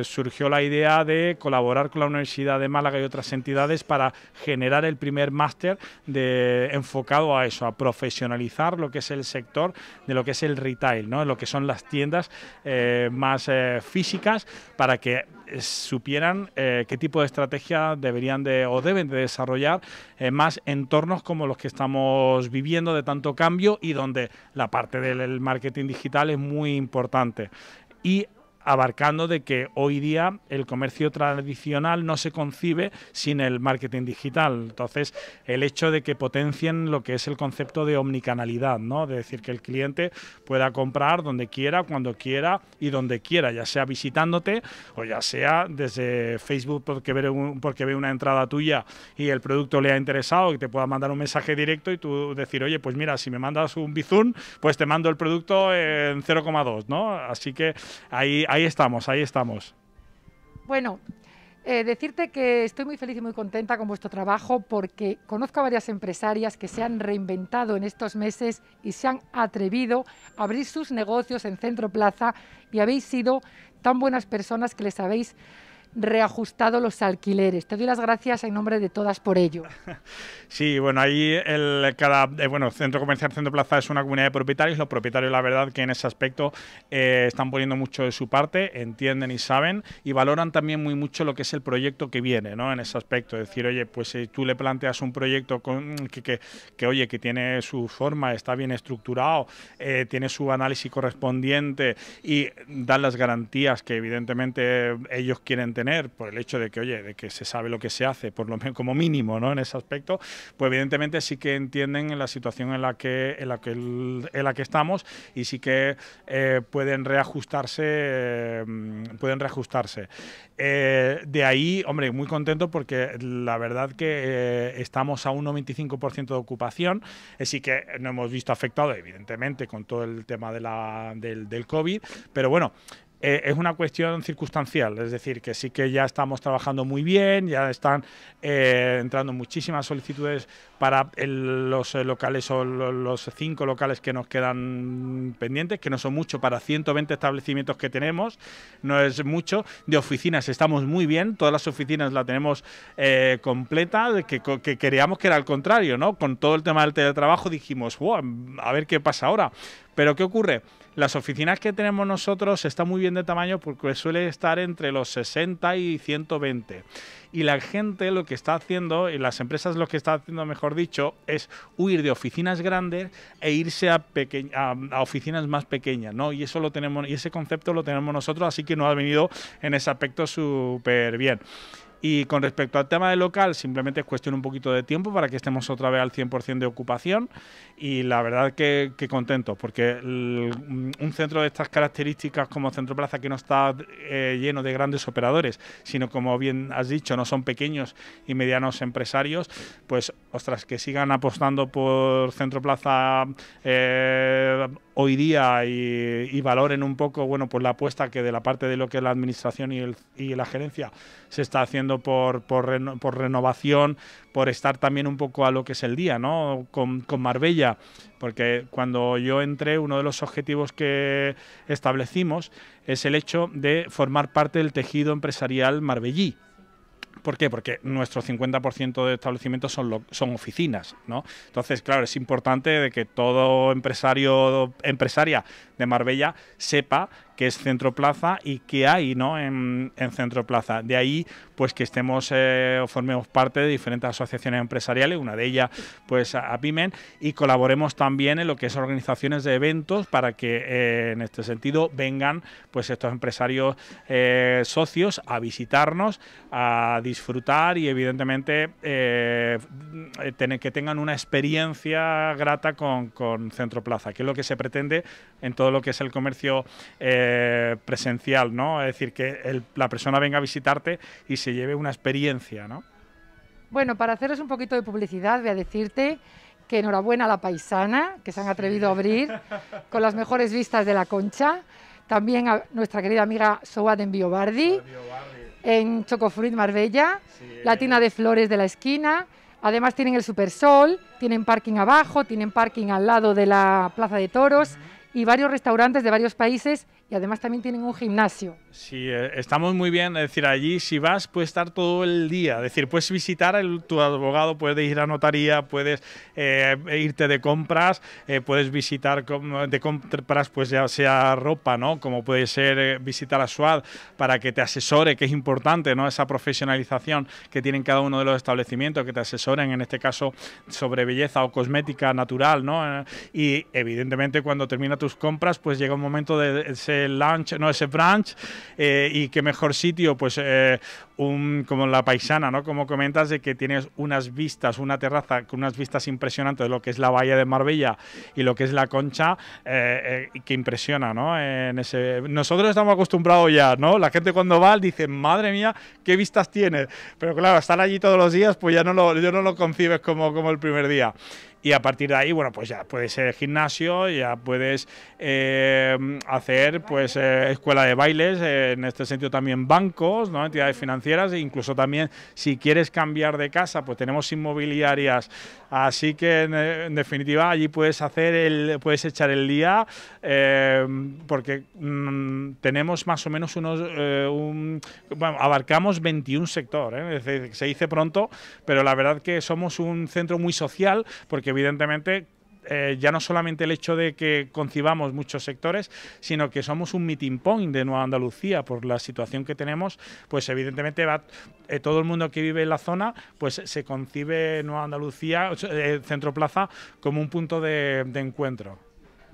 surgió la idea de colaborar con la Universidad de Málaga y otras entidades para generar el primer máster de, enfocado a eso, a profesionalizar lo que es el sector de lo que es el retail, ¿no? lo que son las tiendas eh, más eh, físicas para que eh, supieran qué tipo de estrategia deberían de o deben de desarrollar más entornos como los que estamos viviendo de tanto cambio y donde la parte del marketing digital es muy importante. Y abarcando de que hoy día el comercio tradicional no se concibe sin el marketing digital. Entonces, el hecho de que potencien lo que es el concepto de omnicanalidad, ¿no? De decir que el cliente pueda comprar donde quiera, cuando quiera y donde quiera, ya sea visitándote o ya sea desde Facebook porque ve, un, porque ve una entrada tuya y el producto le ha interesado y te pueda mandar un mensaje directo y tú decir, oye, pues mira, si me mandas un Bizum, pues te mando el producto en 0,2, ¿no? Así que ahí hay ahí estamos, ahí estamos. Bueno, eh, decirte que estoy muy feliz y muy contenta con vuestro trabajo porque conozco a varias empresarias que se han reinventado en estos meses y se han atrevido a abrir sus negocios en Centro Plaza y habéis sido tan buenas personas que les habéis reajustado los alquileres. Te doy las gracias en nombre de todas por ello. Sí, bueno, ahí el, cada, eh, bueno, Centro Comercial Centro Plaza es una comunidad de propietarios. Los propietarios, la verdad, que en ese aspecto eh, están poniendo mucho de su parte, entienden y saben y valoran también muy mucho lo que es el proyecto que viene, ¿no? En ese aspecto, es decir, oye, pues si eh, tú le planteas un proyecto con, que, que, oye, que tiene su forma, está bien estructurado, tiene su análisis correspondiente y dan las garantías que evidentemente ellos quieren tener por el hecho de que, oye, de que se sabe lo que se hace, por lo menos como mínimo, ¿no? En ese aspecto, pues evidentemente sí que entienden la situación en la que, en la que, en la que estamos y sí que eh, pueden reajustarse, mm, pueden reajustarse. Eh, de ahí, hombre, muy contento porque la verdad que eh, estamos a un 95% de ocupación, así que no hemos visto afectado, evidentemente, con todo el tema de del, del COVID, pero bueno, eh, es una cuestión circunstancial, es decir, que sí que ya estamos trabajando muy bien, ya están eh, entrando muchísimas solicitudes para los eh, locales o los cinco locales que nos quedan pendientes, que no son mucho para 120 establecimientos que tenemos, no es mucho. De oficinas estamos muy bien, todas las oficinas la tenemos eh, completa, que, que, que era al contrario, ¿no? Con todo el tema del teletrabajo dijimos, a ver qué pasa ahora pero ¿qué ocurre? Las oficinas que tenemos nosotros están muy bien de tamaño porque suele estar entre los 60 y 120. Y la gente lo que está haciendo, y las empresas lo que están haciendo, mejor dicho, es huir de oficinas grandes e irse a, a, oficinas más pequeñas, ¿no? Y eso lo tenemos, y ese concepto lo tenemos nosotros, así que nos ha venido en ese aspecto súper bien. Y con respecto al tema del local, simplemente es cuestión un poquito de tiempo para que estemos otra vez al 100% de ocupación. Y la verdad que, contento, porque un centro de estas características como Centro Plaza, que no está eh, lleno de grandes operadores, sino como bien has dicho, no son pequeños y medianos empresarios, pues ostras, que sigan apostando por Centro Plaza. Eh, hoy día y, valoren un poco bueno pues la apuesta que de la parte de lo que es la administración y, la gerencia se está haciendo por, por, renovación por estar también un poco a lo que es el día no con, con, Marbella porque cuando yo entré uno de los objetivos que establecimos es el hecho de formar parte del tejido empresarial marbellí ¿Por qué? Porque nuestro 50% de establecimientos son, son oficinas, ¿no? Entonces, claro, es importante de que todo empresario, empresaria de Marbella sepa que es Centro Plaza y qué hay ¿no? en, Centro Plaza. De ahí pues que estemos eh, o formemos parte de diferentes asociaciones empresariales, una de ellas pues APIMEN, y colaboremos también en lo que es organizaciones de eventos para que eh, en este sentido vengan pues estos empresarios eh, socios a visitarnos, a disfrutar y evidentemente que tengan una experiencia grata con, Centro Plaza, que es lo que se pretende en todo lo que es el comercio eh, presencial, ¿no? Es decir, que la persona venga a visitarte y se lleve una experiencia, ¿no? Bueno, para hacerles un poquito de publicidad, voy a decirte que enhorabuena a la paisana, que se han atrevido a abrir con las mejores vistas de la concha. También a nuestra querida amiga Soad en Biobardi, en Chocofruit Marbella, ...la tina de Flores de la Esquina. Además tienen el Supersol, tienen parking abajo, tienen parking al lado de la Plaza de Toros y varios restaurantes de varios países y además también tienen un gimnasio. Sí, eh, estamos muy bien, es decir, allí si vas puedes estar todo el día, es decir, puedes visitar a tu abogado, puedes ir a notaría, puedes eh, irte de compras, eh, puedes visitar de compras pues ya sea ropa, ¿no? Como puede ser visitar a SWAT para que te asesore, que es importante, ¿no? Esa profesionalización que tienen cada uno de los establecimientos, que te asesoren en este caso sobre belleza o cosmética natural, ¿no? Y evidentemente cuando termina tus compras pues llega un momento de ser el lunch, no, ese branch eh, y qué mejor sitio, pues eh, un, como la paisana, ¿no? Como comentas, de que tienes unas vistas, una terraza con unas vistas impresionantes de lo que es la bahía de Marbella y lo que es la concha, eh, que impresiona, ¿no? En ese, nosotros estamos acostumbrados ya, ¿no? La gente cuando va dice, madre mía, qué vistas tiene. Pero claro, estar allí todos los días, pues ya no lo, yo no lo concibes como, como el primer día y a partir de ahí, bueno, pues ya puedes ir al gimnasio, ya puedes eh, hacer pues eh, escuela de bailes, eh, en este sentido también bancos, ¿no? entidades financieras, e incluso también si quieres cambiar de casa, pues tenemos inmobiliarias, así que en, definitiva allí puedes hacer el, puedes echar el día, porque mm, tenemos más o menos unos, bueno, abarcamos 21 sectores, se dice pronto, pero la verdad que somos un centro muy social, porque evidentemente eh, ya no solamente el hecho de que concibamos muchos sectores, sino que somos un meeting point de Nueva Andalucía por la situación que tenemos, pues evidentemente eh, todo el mundo que vive en la zona, pues se concibe Nueva Andalucía, eh, Centro Plaza, como un punto de, encuentro.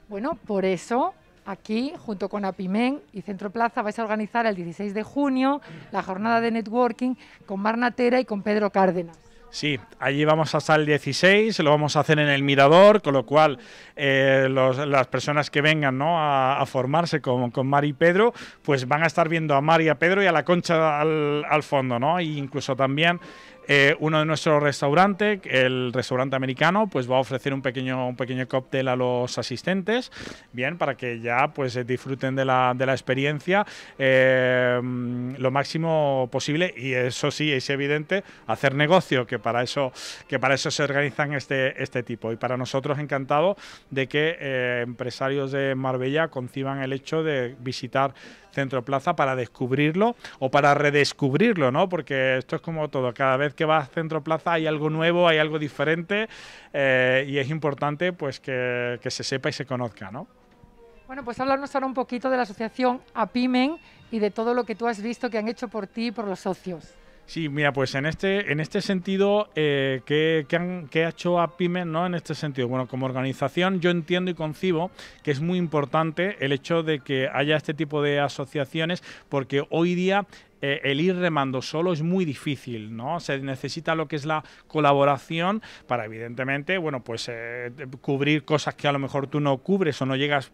Bueno, por eso aquí, junto con APIMEN y Centroplaza, vais a organizar el 16 de junio la jornada de networking con Marnatera y con Pedro Cárdenas. Sí, allí vamos hasta el 16, lo vamos a hacer en el Mirador, con lo cual eh, las personas que vengan ¿no? a, formarse con, con Mari y Pedro, pues van a estar viendo a Mari, a Pedro y a la concha al, al fondo, ¿no? E incluso también eh, uno de nuestros restaurantes, el restaurante americano, pues va a ofrecer un pequeño, un pequeño cóctel a los asistentes, bien, para que ya pues disfruten de la, experiencia eh, lo máximo posible y eso sí, es evidente, hacer negocio, que para eso, que para eso se organizan este, este tipo. Y para nosotros encantado de que eh, empresarios de Marbella conciban el hecho de visitar Centro Plaza para descubrirlo o para redescubrirlo, ¿no? Porque esto es como todo, cada vez que vas a Centro Plaza hay algo nuevo, hay algo diferente eh, y es importante pues que, se sepa y se conozca, ¿no? Bueno, pues hablarnos ahora un poquito de la asociación APIMEN y de todo lo que tú has visto que han hecho por ti y por los socios. Sí, mira, pues en este, en este sentido, eh, ¿qué, ha hecho a PyME, ¿no? en este sentido? Bueno, como organización yo entiendo y concibo que es muy importante el hecho de que haya este tipo de asociaciones porque hoy día eh, el ir remando solo es muy difícil, ¿no? Se necesita lo que es la colaboración para, evidentemente, bueno, pues eh, cubrir cosas que a lo mejor tú no cubres o no llegas,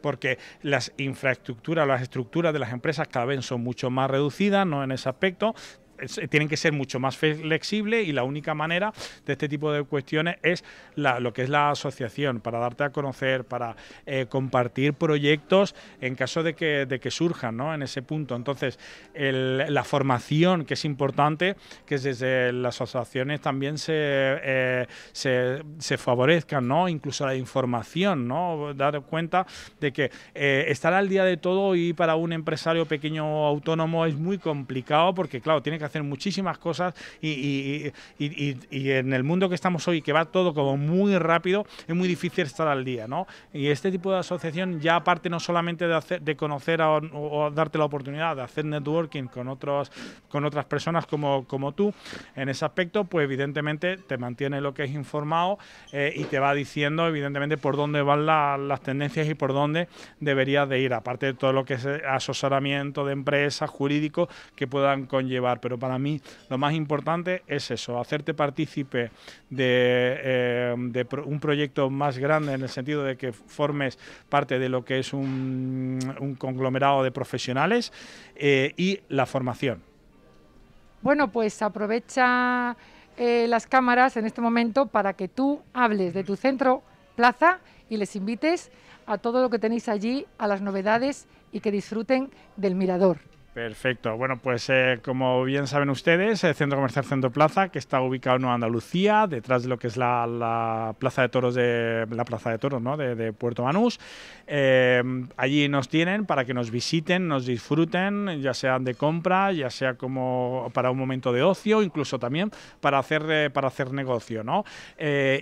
porque las infraestructuras, las estructuras de las empresas cada vez son mucho más reducidas, ¿no? En ese aspecto, eh, tienen que ser mucho más flexibles y la única manera de este tipo de cuestiones es lo que es la asociación, para darte a conocer, para eh, compartir proyectos en caso de que, surjan en ese punto. Entonces, la formación que es importante, que desde las asociaciones también eh, se, favorezcan, ¿no? incluso la información, ¿no? dar cuenta de que estar al día de todo y para un empresario pequeño autónomo es muy complicado porque, claro, tiene que hacer muchísimas cosas y, en el mundo que estamos hoy, que va todo como muy rápido, es muy difícil estar al día, ¿no? Y este tipo de asociación ya aparte no solamente de, hacer, de conocer o, darte la oportunidad de hacer networking con, otros, con otras personas como, como tú, en ese aspecto, pues evidentemente te mantiene lo que es informado eh, y te va diciendo evidentemente por dónde van las tendencias y por dónde deberías de ir, aparte de todo lo que es eh, asesoramiento de empresas, jurídico que puedan conllevar. Pero para mí lo más importante es eso, hacerte partícipe de, eh, un proyecto más grande en el sentido de que formes parte de lo que es un, conglomerado de profesionales eh, y la formación. Bueno, pues aprovecha eh, las cámaras en este momento para que tú hables de tu centro plaza y les invites a todo lo que tenéis allí, a las novedades y que disfruten del mirador. Perfecto. Bueno, pues eh, como bien saben ustedes, el Centro Comercial Centro Plaza, que está ubicado en Andalucía, detrás de lo que es la, Plaza de Toros de la Plaza de Toros, ¿no? de, Puerto Manús. Eh, allí nos tienen para que nos visiten, nos disfruten, ya sean de compra, ya sea como para un momento de ocio, incluso también para hacer eh, para hacer negocio, ¿no?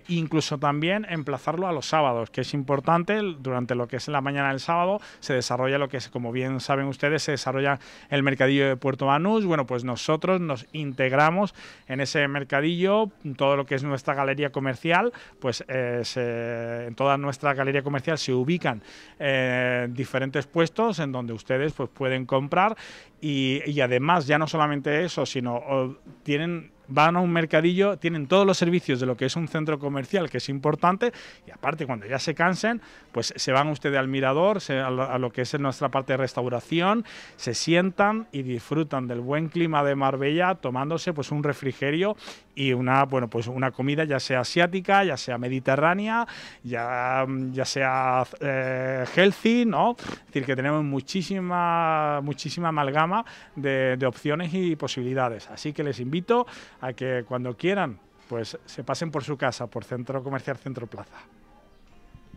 incluso también emplazarlo a los sábados, que es importante. Durante lo que es la mañana del sábado se desarrolla lo que es, como bien saben ustedes, se desarrolla el mercadillo de Puerto Banús. Bueno, pues nosotros nos integramos en ese mercadillo, todo lo que es nuestra galería comercial, pues eh, en toda nuestra galería comercial se ubican eh, diferentes puestos en donde ustedes pues, pueden comprar y, además ya no solamente eso, sino tienen van a un mercadillo, tienen todos los servicios de lo que es un centro comercial, que es importante, y aparte cuando ya se cansen, pues se van ustedes al mirador, a, lo, que es nuestra parte de restauración, se sientan y disfrutan del buen clima de Marbella tomándose pues un refrigerio y una, bueno, pues una comida ya sea asiática, ya sea mediterránea, ya, ya sea eh, healthy, ¿no? Es decir, que tenemos muchísima, muchísima amalgama de opciones y posibilidades. Así que les invito a que cuando quieran, pues se pasen por su casa, por Centro Comercial Centro Plaza.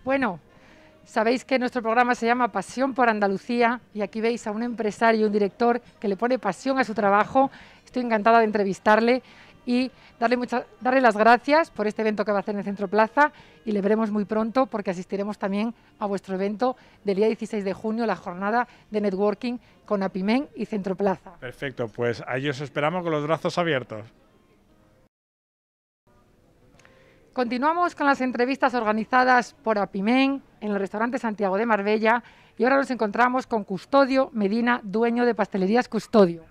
Bueno, Sabéis que nuestro programa se llama Pasión por Andalucía y aquí veis a un empresario, un director que le pone pasión a su trabajo. Estoy encantada de entrevistarle y darle, darle las gracias por este evento que va a hacer en Centro Plaza y le veremos muy pronto porque asistiremos también a vuestro evento del día 16 de junio, la jornada de networking con Apimen y Centro Plaza. Perfecto, pues ahí os esperamos con los brazos abiertos. Continuamos con las entrevistas organizadas por Apimén en el restaurante Santiago de Marbella y ahora nos encontramos con Custodio Medina, dueño de Pastelerías Custodio.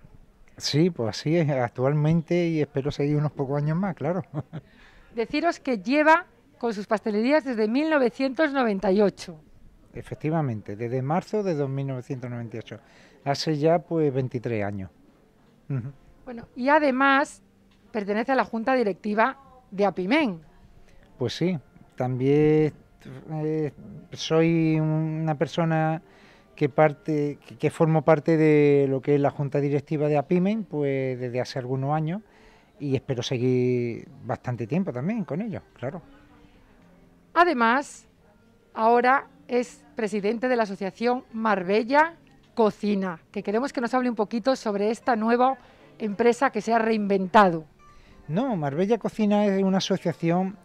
Sí, pues así es actualmente y espero seguir unos pocos años más, claro. Deciros que lleva con sus pastelerías desde 1998. Efectivamente, desde marzo de 1998, hace ya pues 23 años. Bueno, y además pertenece a la junta directiva de Apimén. Pues sí, también eh, soy una persona que parte, formo parte de lo que es la junta directiva de APIMEN, pues desde hace algunos años y espero seguir bastante tiempo también con ellos, claro. Además, ahora es presidente de la asociación Marbella Cocina, que queremos que nos hable un poquito sobre esta nueva empresa que se ha reinventado. No, Marbella Cocina es una asociación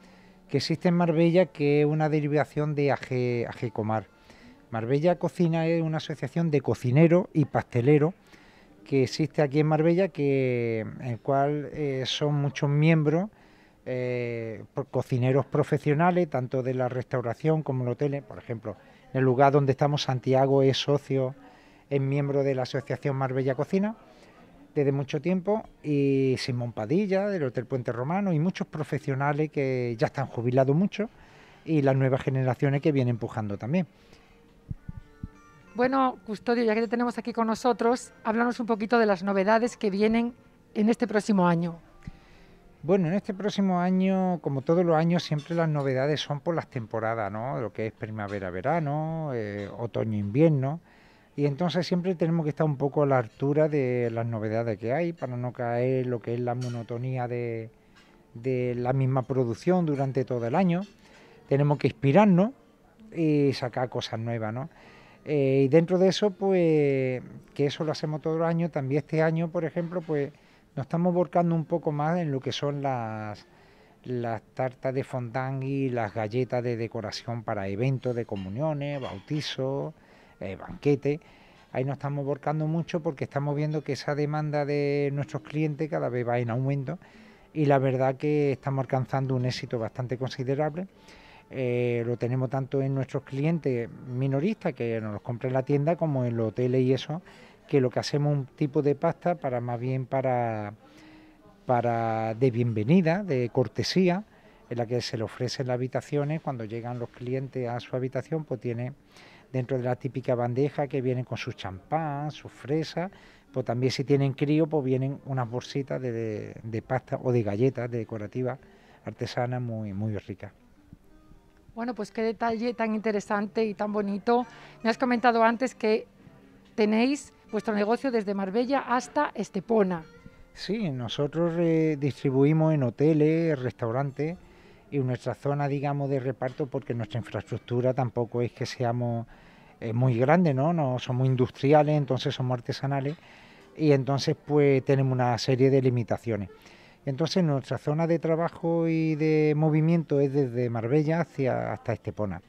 que existe en Marbella, que es una derivación de AG, Comar. Marbella Cocina es una asociación de cocineros y pasteleros que existe aquí en Marbella, que, en el cual eh, son muchos miembros, eh, cocineros profesionales, tanto de la restauración como en hoteles... Por ejemplo, en el lugar donde estamos, Santiago es socio, es miembro de la asociación Marbella Cocina de mucho tiempo, y Simón Padilla del Hotel Puente Romano y muchos profesionales que ya están jubilados mucho y las nuevas generaciones que vienen empujando también. Bueno, Custodio, ya que te tenemos aquí con nosotros, háblanos un poquito de las novedades que vienen en este próximo año. Bueno, en este próximo año, como todos los años, siempre las novedades son por las temporadas, ¿no? Lo que es primavera-verano, eh, otoño-invierno. Y entonces siempre tenemos que estar un poco a la altura de las novedades que hay para no caer lo que es la monotonía de, de la misma producción durante todo el año. Tenemos que inspirarnos y sacar cosas nuevas, ¿no? Eh, y dentro de eso, pues, que eso lo hacemos todo el año, también este año, por ejemplo, pues nos estamos volcando un poco más en lo que son las, las tartas de fondant y las galletas de decoración para eventos de comuniones, bautizos eh, banquete. Ahí nos estamos volcando mucho porque estamos viendo que esa demanda de nuestros clientes cada vez va en aumento y la verdad que estamos alcanzando un éxito bastante considerable. Eh, lo tenemos tanto en nuestros clientes minoristas que nos los compran en la tienda como en los hoteles y eso, que lo que hacemos un tipo de pasta para más bien para, para de bienvenida, de cortesía, en la que se le ofrecen las habitaciones, cuando llegan los clientes a su habitación pues tiene dentro de la típica bandeja que vienen con su champán, su fresa... pues también si tienen crío, pues vienen unas bolsitas de, pasta o de galletas de decorativas artesanas muy, muy ricas. Bueno, pues qué detalle tan interesante y tan bonito. Me has comentado antes que tenéis vuestro negocio desde Marbella hasta Estepona. Sí, nosotros eh, distribuimos en hoteles, restaurantes y nuestra zona, digamos, de reparto, porque nuestra infraestructura tampoco es que seamos ...es muy grande ¿no? ¿no? Somos industriales, entonces somos artesanales y entonces pues tenemos una serie de limitaciones. Entonces nuestra zona de trabajo y de movimiento es desde Marbella hacia, hasta Estepona.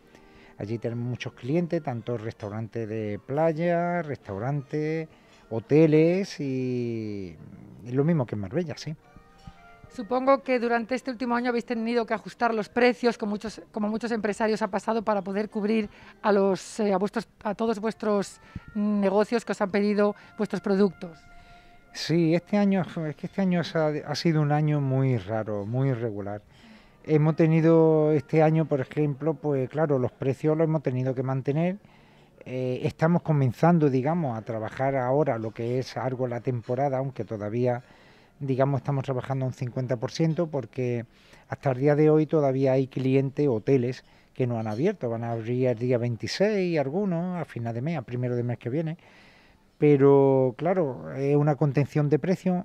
Allí tenemos muchos clientes, tanto restaurantes de playa, restaurantes, hoteles y, y lo mismo que en Marbella, sí. Supongo que durante este último año habéis tenido que ajustar los precios, como muchos, empresarios ha pasado, para poder cubrir eh, a, todos vuestros negocios que os han pedido vuestros productos. Sí, este año, es que este año ha, sido un año muy raro, muy irregular. Hemos tenido este año, por ejemplo, pues claro, los precios los hemos tenido que mantener. Eh, estamos comenzando, digamos, a trabajar ahora lo que es algo la temporada, aunque todavía digamos, estamos trabajando un 50% porque hasta el día de hoy todavía hay clientes, hoteles que no han abierto, van a abrir el día 26 algunos, a final de mes, a primero de mes que viene, pero claro, es una contención de precios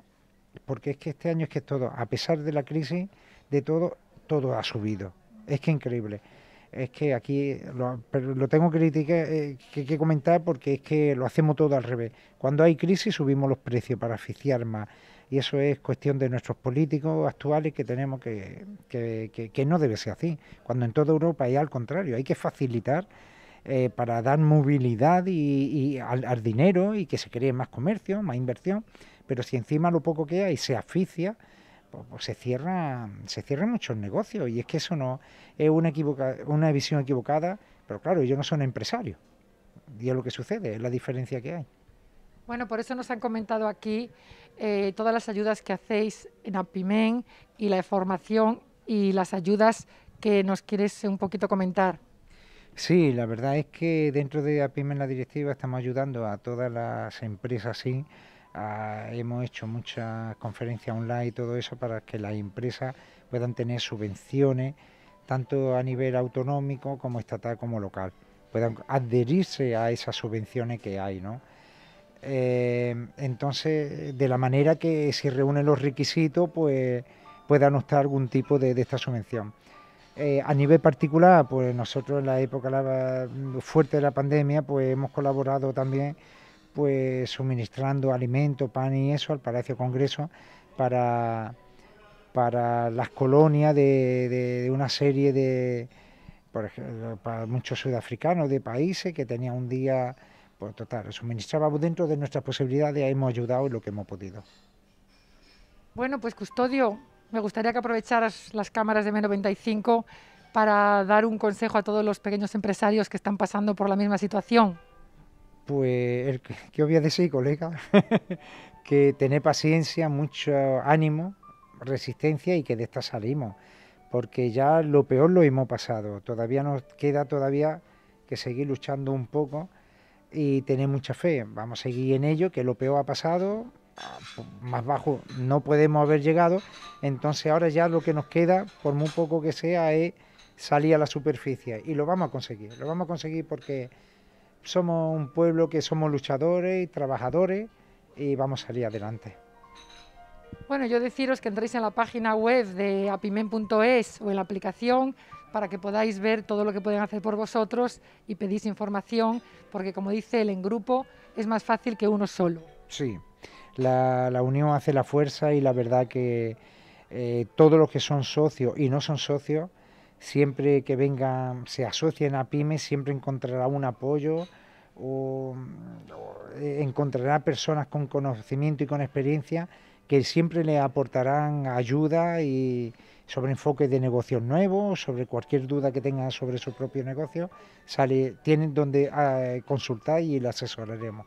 porque es que este año es que es todo, a pesar de la crisis, de todo, todo ha subido, es que increíble. Es que aquí lo, pero lo tengo que, eh, que, que comentar porque es que lo hacemos todo al revés. Cuando hay crisis subimos los precios para asfixiar más y eso es cuestión de nuestros políticos actuales que tenemos que, que, no debe ser así, cuando en toda Europa hay al contrario, hay que facilitar eh, para dar movilidad y, al, dinero y que se cree más comercio, más inversión, pero si encima lo poco que hay se asfixia, pues, pues se cierran se cierran muchos negocios y es que eso no es una, equivoca, una visión equivocada, pero claro, yo no son empresarios y es lo que sucede, es la diferencia que hay. Bueno, por eso nos han comentado aquí eh, todas las ayudas que hacéis en Apimen y la formación y las ayudas que nos quieres un poquito comentar. Sí, la verdad es que dentro de APIMEN la directiva estamos ayudando a todas las empresas, sí. Ah, hemos hecho muchas conferencias online y todo eso para que las empresas puedan tener subvenciones, tanto a nivel autonómico como estatal como local, puedan adherirse a esas subvenciones que hay, ¿no? Eh, entonces, de la manera que se reúnen los requisitos, pues puedan optar algún tipo de, esta subvención. Eh, a nivel particular, pues nosotros en la época fuerte de la pandemia, pues hemos colaborado también, pues suministrando alimento, pan y eso al Palacio Congreso para, para las colonias de, de una serie de, por ejemplo, para muchos sudafricanos de países que tenían un día pues total, suministrábamos dentro de nuestras posibilidades, hemos ayudado en lo que hemos podido. Bueno, pues Custodio, me gustaría que aprovecharas las cámaras de M95 para dar un consejo a todos los pequeños empresarios que están pasando por la misma situación. Pues, ¿qué os voy a decir, colega? que tener paciencia, mucho ánimo, resistencia y que de esta salimos. Porque ya lo peor lo hemos pasado. Todavía nos queda todavía que seguir luchando un poco y tener mucha fe. Vamos a seguir en ello, que lo peor ha pasado, ah, pues, más bajo no podemos haber llegado, entonces ahora ya lo que nos queda, por muy poco que sea, es salir a la superficie y lo vamos a conseguir, lo vamos a conseguir porque somos un pueblo que somos luchadores y trabajadores y vamos a salir adelante. Bueno, yo deciros que entréis en la página web de apimen.es o en la aplicación para que podáis ver todo lo que pueden hacer por vosotros y pedís información, porque como dice él, en grupo es más fácil que uno solo. Sí, la, unión hace la fuerza y la verdad que eh, todos los que son socios y no son socios, siempre que vengan, se asocien a PYME, siempre encontrará un apoyo o eh, encontrará personas con conocimiento y con experiencia que siempre le aportarán ayuda y, sobre enfoque de negocios nuevos, sobre cualquier duda que tenga sobre su propio negocio, sale, tienen donde ah, consultar y le asesoraremos.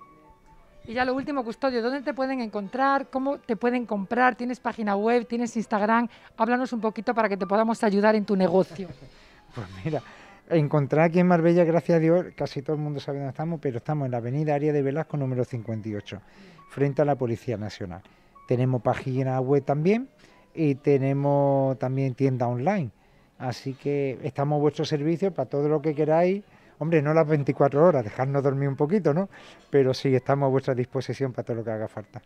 Y ya lo último, Custodio, ¿dónde te pueden encontrar? ¿Cómo te pueden comprar? ¿Tienes página web? ¿Tienes Instagram? Háblanos un poquito para que te podamos ayudar en tu negocio. pues mira, encontrar aquí en Marbella, gracias a Dios, casi todo el mundo sabe dónde estamos, pero estamos en la avenida Área de Velasco número 58, frente a la Policía Nacional. Tenemos página web también, y tenemos también tienda online. Así que estamos a vuestro servicio para todo lo que queráis. Hombre, no las 24 horas, dejadnos dormir un poquito, ¿no? Pero sí, estamos a vuestra disposición para todo lo que haga falta.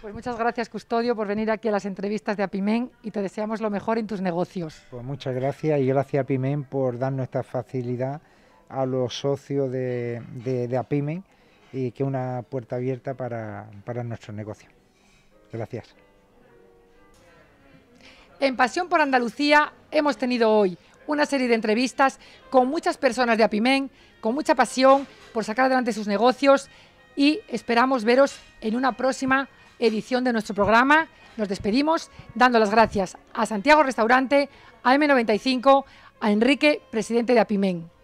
Pues muchas gracias, Custodio, por venir aquí a las entrevistas de Apimen y te deseamos lo mejor en tus negocios. Pues muchas gracias y gracias a Apimen por darnos esta facilidad a los socios de, de, Apimen y que una puerta abierta para, para nuestro negocio. Gracias. En Pasión por Andalucía hemos tenido hoy una serie de entrevistas con muchas personas de Apimén, con mucha pasión por sacar adelante sus negocios y esperamos veros en una próxima edición de nuestro programa. Nos despedimos dando las gracias a Santiago Restaurante, a M95, a Enrique, presidente de Apimén.